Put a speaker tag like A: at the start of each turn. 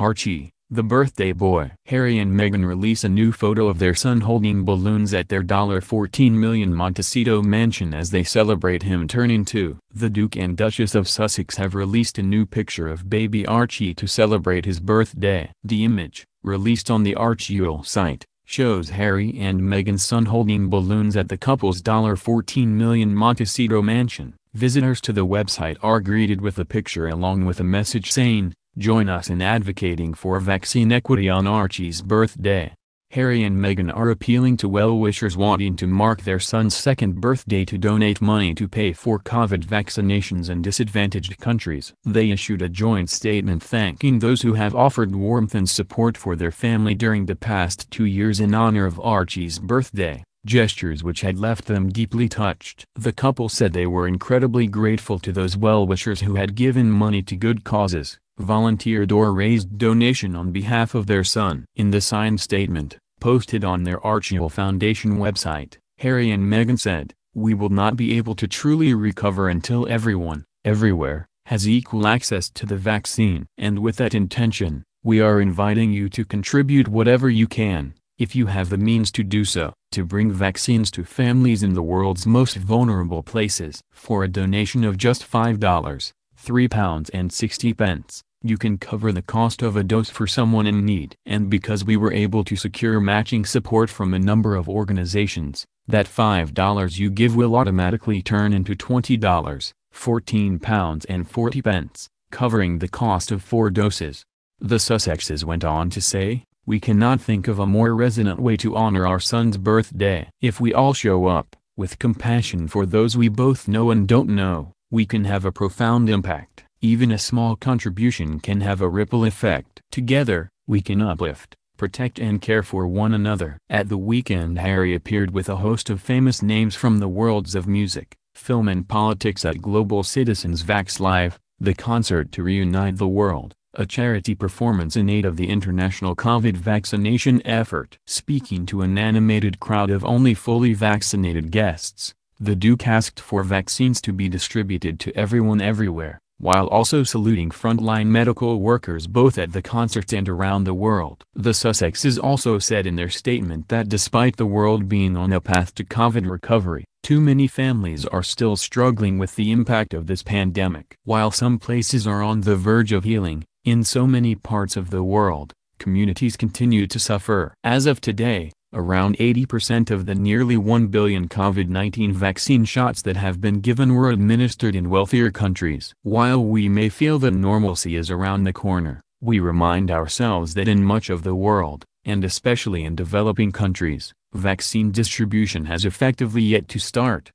A: Archie, the birthday boy. Harry and Meghan release a new photo of their son holding balloons at their $14 million Montecito mansion as they celebrate him turning two. The Duke and Duchess of Sussex have released a new picture of baby Archie to celebrate his birthday. The image, released on the Archie site, shows Harry and Meghan's son holding balloons at the couple's $14 million Montecito mansion. Visitors to the website are greeted with a picture along with a message saying, Join us in advocating for vaccine equity on Archie's birthday. Harry and Meghan are appealing to well-wishers wanting to mark their son's second birthday to donate money to pay for COVID vaccinations in disadvantaged countries. They issued a joint statement thanking those who have offered warmth and support for their family during the past two years in honor of Archie's birthday gestures which had left them deeply touched. The couple said they were incredibly grateful to those well-wishers who had given money to good causes, volunteered or raised donation on behalf of their son. In the signed statement, posted on their Archival Foundation website, Harry and Meghan said, We will not be able to truly recover until everyone, everywhere, has equal access to the vaccine. And with that intention, we are inviting you to contribute whatever you can, if you have the means to do so, to bring vaccines to families in the world's most vulnerable places. For a donation of just $5, £3.60, you can cover the cost of a dose for someone in need. And because we were able to secure matching support from a number of organizations, that $5 you give will automatically turn into $20, 14 pounds and 40 pence, covering the cost of four doses. The Sussexes went on to say, we cannot think of a more resonant way to honor our son's birthday. If we all show up, with compassion for those we both know and don't know, we can have a profound impact. Even a small contribution can have a ripple effect. Together, we can uplift, protect and care for one another. At the weekend Harry appeared with a host of famous names from the worlds of music, film and politics at Global Citizens Vax Live, the concert to reunite the world, a charity performance in aid of the international COVID vaccination effort. Speaking to an animated crowd of only fully vaccinated guests, the Duke asked for vaccines to be distributed to everyone everywhere while also saluting frontline medical workers both at the concert and around the world. The Sussexes also said in their statement that despite the world being on a path to COVID recovery, too many families are still struggling with the impact of this pandemic. While some places are on the verge of healing, in so many parts of the world, communities continue to suffer. As of today, Around 80% of the nearly 1 billion COVID-19 vaccine shots that have been given were administered in wealthier countries. While we may feel that normalcy is around the corner, we remind ourselves that in much of the world, and especially in developing countries, vaccine distribution has effectively yet to start.